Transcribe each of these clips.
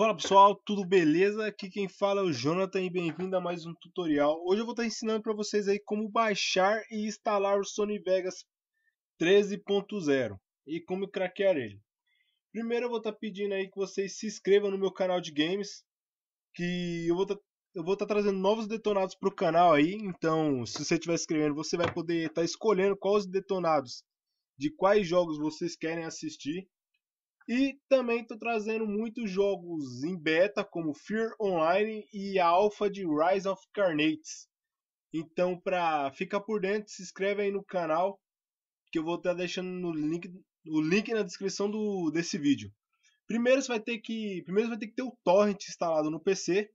Fala pessoal, tudo beleza? Aqui quem fala é o Jonathan e bem-vindo a mais um tutorial. Hoje eu vou estar ensinando para vocês aí como baixar e instalar o Sony Vegas 13.0 e como craquear ele. Primeiro eu vou estar pedindo aí que vocês se inscrevam no meu canal de games, que eu vou estar, eu vou estar trazendo novos detonados para o canal aí, então se você estiver escrevendo você vai poder estar escolhendo quais detonados de quais jogos vocês querem assistir e também estou trazendo muitos jogos em beta, como Fear Online e a alfa de Rise of Carnates. Então, para ficar por dentro, se inscreve aí no canal, que eu vou estar tá deixando no link, o link na descrição do, desse vídeo. Primeiro você vai ter que, primeiro vai ter que ter o torrent instalado no PC.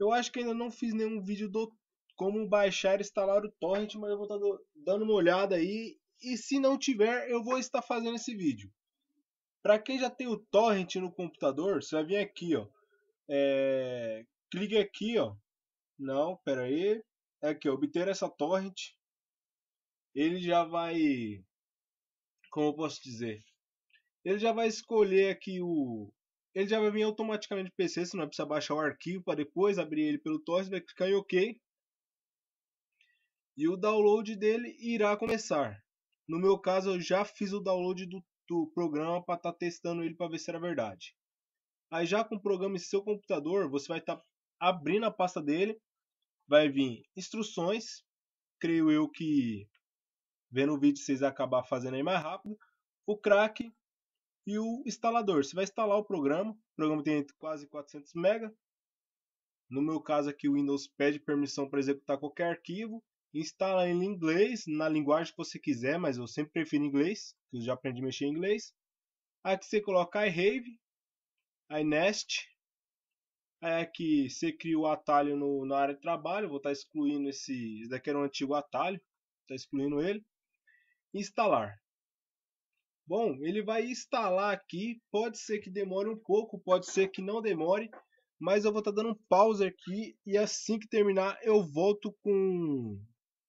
Eu acho que ainda não fiz nenhum vídeo do como baixar e instalar o torrent, mas eu vou estar tá dando uma olhada aí e se não tiver, eu vou estar fazendo esse vídeo. Para quem já tem o torrent no computador, você vai vir aqui, ó. É... Clique aqui, ó. Não, pera aí. É aqui, ó, obter essa torrent. Ele já vai... Como eu posso dizer? Ele já vai escolher aqui o... Ele já vai vir automaticamente do PC, você não precisa baixar o arquivo para depois abrir ele pelo torrent. Vai clicar em OK. E o download dele irá começar. No meu caso, eu já fiz o download do do programa para estar tá testando ele para ver se era verdade. Aí já com o programa em seu computador, você vai estar tá abrindo a pasta dele, vai vir instruções, creio eu que vendo o vídeo vocês acabar fazendo aí mais rápido, o crack e o instalador. Você vai instalar o programa, o programa tem quase 400 MB. No meu caso aqui o Windows pede permissão para executar qualquer arquivo, instala ele em inglês, na linguagem que você quiser, mas eu sempre prefiro inglês, que eu já aprendi a mexer em inglês. Aqui você coloca iRave, iNest, aí aqui você cria o atalho no, na área de trabalho, vou estar tá excluindo esse, esse daqui era um antigo atalho, está excluindo ele. Instalar. Bom, ele vai instalar aqui, pode ser que demore um pouco, pode ser que não demore, mas eu vou estar tá dando um pause aqui e assim que terminar eu volto com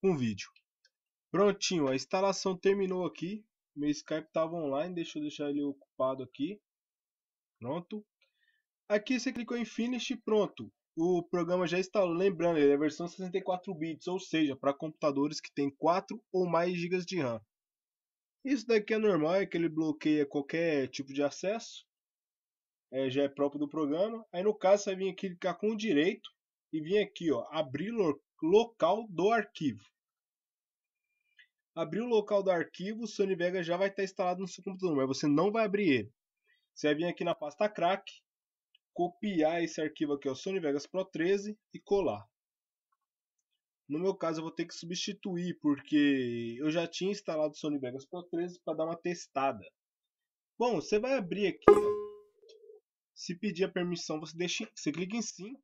um vídeo. Prontinho, a instalação terminou aqui. Meu Skype estava online, deixa eu deixar ele ocupado aqui. Pronto. Aqui você clicou em Finish pronto. O programa já instalou, lembrando, ele é versão 64 bits, ou seja, para computadores que tem 4 ou mais GB de RAM. Isso daqui é normal, é que ele bloqueia qualquer tipo de acesso. É, já é próprio do programa. Aí no caso você vai vir aqui clicar com o direito e vir aqui, ó, abrir local do arquivo. Abrir o local do arquivo, o Sony Vegas já vai estar instalado no seu computador, mas você não vai abrir ele. Você vai vir aqui na pasta crack, copiar esse arquivo aqui, o Sony Vegas Pro 13, e colar. No meu caso, eu vou ter que substituir, porque eu já tinha instalado o Sony Vegas Pro 13 para dar uma testada. Bom, você vai abrir aqui. Ó. Se pedir a permissão, você, deixa, você clica em sim.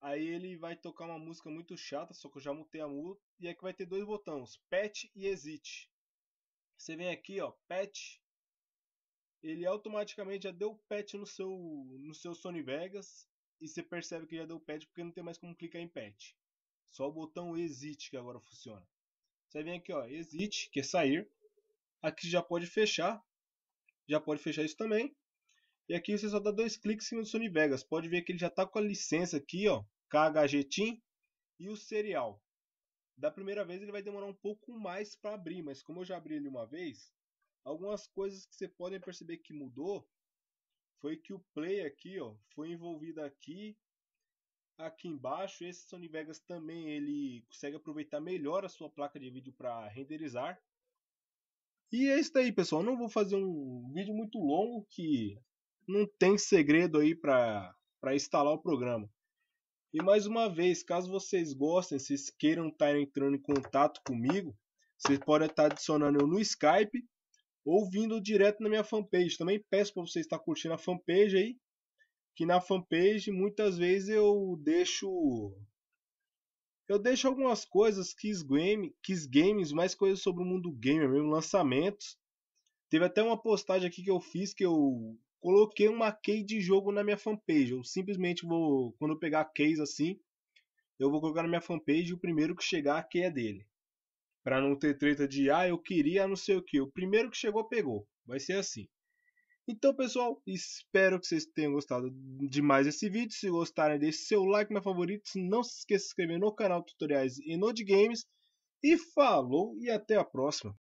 Aí ele vai tocar uma música muito chata, só que eu já mutei a música. E aqui é vai ter dois botões, pet e exit. Você vem aqui, ó, pet. Ele automaticamente já deu pet no seu, no seu Sony Vegas. E você percebe que já deu pet porque não tem mais como clicar em pet. Só o botão exit que agora funciona. Você vem aqui, ó, exit, que é sair. Aqui já pode fechar. Já pode fechar isso também. E aqui você só dá dois cliques em cima do Sony Vegas. Pode ver que ele já está com a licença aqui, ó, KHG Team e o serial. Da primeira vez ele vai demorar um pouco mais para abrir, mas como eu já abri ele uma vez, algumas coisas que você podem perceber que mudou foi que o play aqui, ó, foi envolvido aqui, aqui embaixo. Esse Sony Vegas também ele consegue aproveitar melhor a sua placa de vídeo para renderizar. E é isso aí, pessoal. Não vou fazer um vídeo muito longo que não tem segredo aí para instalar o programa. E mais uma vez, caso vocês gostem, vocês queiram estar tá entrando em contato comigo, vocês podem estar tá adicionando eu no Skype ou vindo direto na minha fanpage. Também peço para vocês estar tá curtindo a fanpage aí, que na fanpage muitas vezes eu deixo eu deixo algumas coisas que game, quis games, mais coisas sobre o mundo gamer, mesmo lançamentos. Teve até uma postagem aqui que eu fiz que eu coloquei uma key de jogo na minha fanpage. Eu simplesmente vou, quando eu pegar case assim, eu vou colocar na minha fanpage o primeiro que chegar a key é dele. Para não ter treta de, ah, eu queria não sei o que. O primeiro que chegou, pegou. Vai ser assim. Então, pessoal, espero que vocês tenham gostado de mais esse vídeo. Se gostarem, deixe seu like, meu favorito. Não se esqueça de se inscrever no canal Tutoriais e no de Games. E falou e até a próxima.